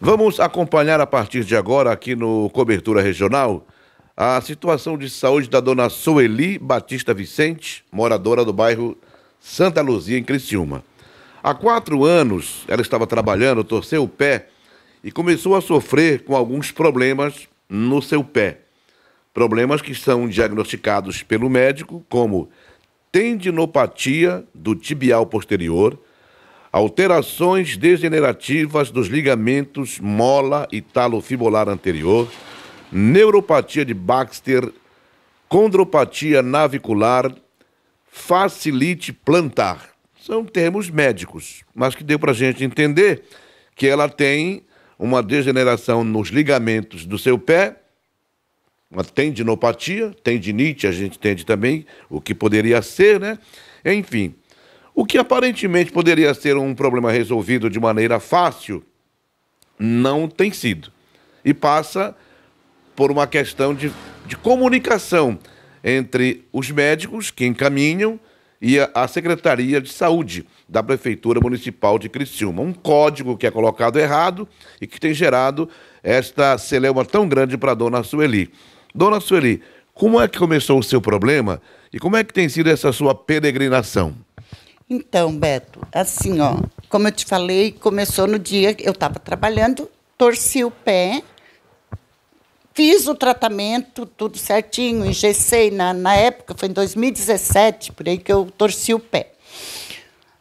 Vamos acompanhar a partir de agora, aqui no Cobertura Regional, a situação de saúde da dona Sueli Batista Vicente, moradora do bairro Santa Luzia, em Criciúma. Há quatro anos, ela estava trabalhando, torceu o pé e começou a sofrer com alguns problemas no seu pé. Problemas que são diagnosticados pelo médico como tendinopatia do tibial posterior, alterações degenerativas dos ligamentos mola e talo fibular anterior, neuropatia de Baxter, condropatia navicular, facilite plantar. São termos médicos, mas que deu para a gente entender que ela tem uma degeneração nos ligamentos do seu pé, uma tendinopatia, tendinite a gente entende também o que poderia ser, né? Enfim, o que aparentemente poderia ser um problema resolvido de maneira fácil, não tem sido. E passa por uma questão de, de comunicação entre os médicos que encaminham e a, Secretaria de Saúde da Prefeitura Municipal de Criciúma. Um código que é colocado errado e que tem gerado esta celeuma tão grande para a dona Sueli. Dona Sueli, como é que começou o seu problema e como é que tem sido essa sua peregrinação? Então, Beto, assim, ó, como eu te falei, começou no dia que eu estava trabalhando, torci o pé, fiz o tratamento, tudo certinho, ingessei Na, na época, foi em 2017, por aí que eu torci o pé.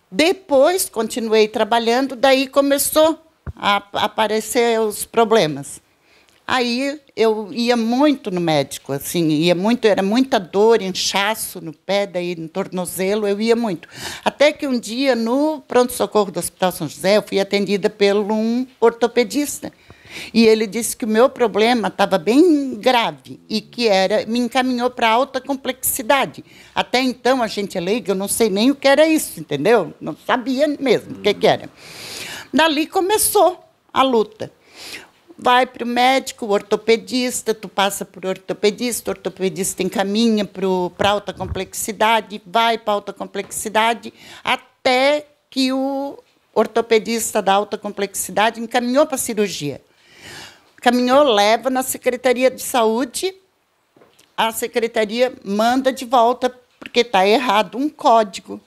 Depois, continuei trabalhando, daí começou a aparecer os problemas. Aí eu ia muito no médico, assim, ia muito, era muita dor, inchaço no pé, daí no tornozelo, eu ia muito. Até que um dia, no pronto-socorro do Hospital São José, eu fui atendida por um ortopedista. E ele disse que o meu problema estava bem grave e que era me encaminhou para alta complexidade. Até então, a gente é leiga, eu não sei nem o que era isso, entendeu? Não sabia mesmo o que, que era. Dali começou a luta vai para o médico, ortopedista, tu passa por ortopedista, ortopedista encaminha para alta complexidade, vai para alta complexidade, até que o ortopedista da alta complexidade encaminhou para a cirurgia. Caminhou, leva na Secretaria de Saúde, a secretaria manda de volta porque está errado um código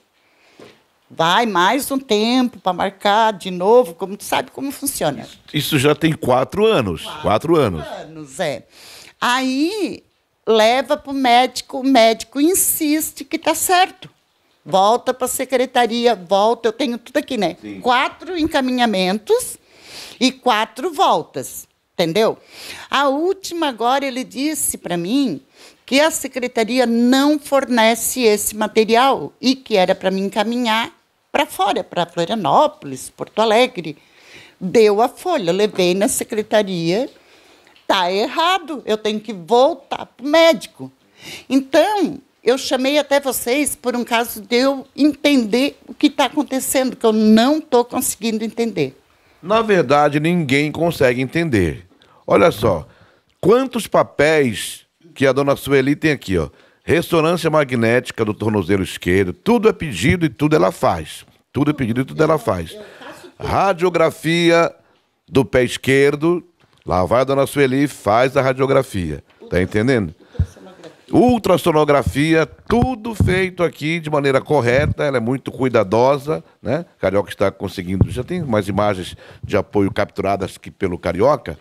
vai mais um tempo para marcar de novo, como tu sabe como funciona. Isso já tem quatro anos. Quatro, quatro anos. anos, é. Aí leva para o médico, o médico insiste que está certo. Volta para a secretaria, volta, eu tenho tudo aqui, né? Sim. Quatro encaminhamentos e quatro voltas, entendeu? A última agora ele disse para mim que a secretaria não fornece esse material e que era para me encaminhar para fora, para Florianópolis, Porto Alegre. Deu a folha, levei na secretaria, tá errado, eu tenho que voltar para o médico. Então, eu chamei até vocês por um caso de eu entender o que está acontecendo, que eu não estou conseguindo entender. Na verdade, ninguém consegue entender. Olha só, quantos papéis que a dona Sueli tem aqui, ó ressonância magnética do tornozelo esquerdo, tudo é pedido e tudo ela faz. Tudo é pedido e tudo ela faz. Radiografia do pé esquerdo, lá vai a dona Sueli, faz a radiografia. Tá entendendo? Ultrassonografia, tudo feito aqui de maneira correta, ela é muito cuidadosa, né? Carioca está conseguindo, já tem mais imagens de apoio capturadas aqui pelo Carioca.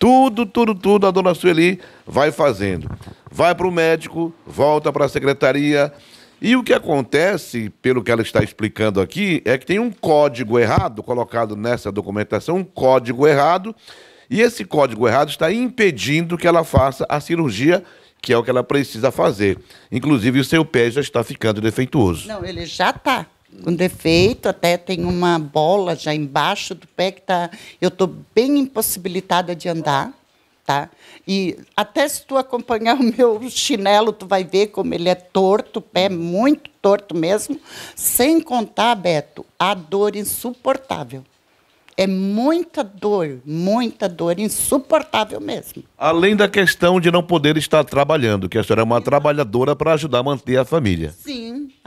Tudo, tudo, tudo a dona Sueli vai fazendo vai para o médico, volta para a secretaria. E o que acontece, pelo que ela está explicando aqui, é que tem um código errado colocado nessa documentação, um código errado, e esse código errado está impedindo que ela faça a cirurgia que é o que ela precisa fazer. Inclusive, o seu pé já está ficando defeituoso. Não, ele já está com defeito, até tem uma bola já embaixo do pé que está. Eu estou bem impossibilitada de andar tá? E até se tu acompanhar o meu chinelo, tu vai ver como ele é torto, o pé muito torto mesmo, sem contar, Beto, a dor insuportável. É muita dor, muita dor, insuportável mesmo. Além da questão de não poder estar trabalhando, que a senhora é uma trabalhadora para ajudar a manter a família. Sim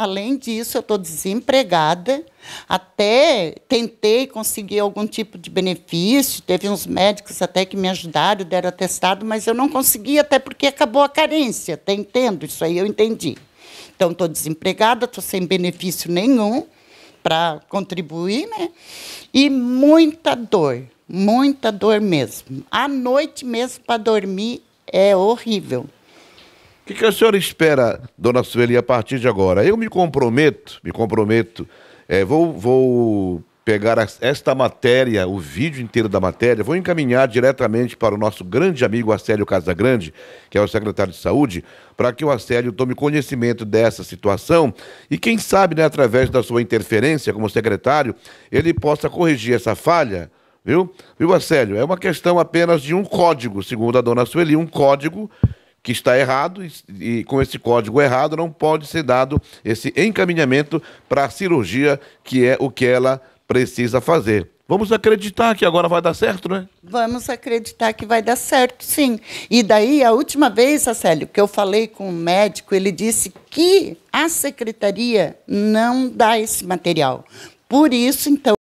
Além disso, eu estou desempregada. Até tentei conseguir algum tipo de benefício. Teve uns médicos até que me ajudaram, deram atestado, mas eu não consegui, até porque acabou a carência. Tá entendo? Isso aí eu entendi. Então, estou desempregada, estou sem benefício nenhum para contribuir, né? E muita dor, muita dor mesmo. À noite mesmo para dormir é horrível que, que a senhora espera, dona Sueli, a partir de agora? Eu me comprometo, me comprometo, é, vou, vou pegar esta matéria, o vídeo inteiro da matéria, vou encaminhar diretamente para o nosso grande amigo Acélio Casagrande, que é o secretário de Saúde, para que o Acélio tome conhecimento dessa situação e quem sabe, né, através da sua interferência como secretário, ele possa corrigir essa falha, viu? Viu, Acélio? É uma questão apenas de um código, segundo a dona Sueli, um código que está errado e, com esse código errado não pode ser dado esse encaminhamento para a cirurgia, que é o que ela precisa fazer. Vamos acreditar que agora vai dar certo, né? Vamos acreditar que vai dar certo, sim. E daí, a última vez, Acélio, que eu falei com um médico, ele disse que a secretaria não dá esse material. Por isso, então.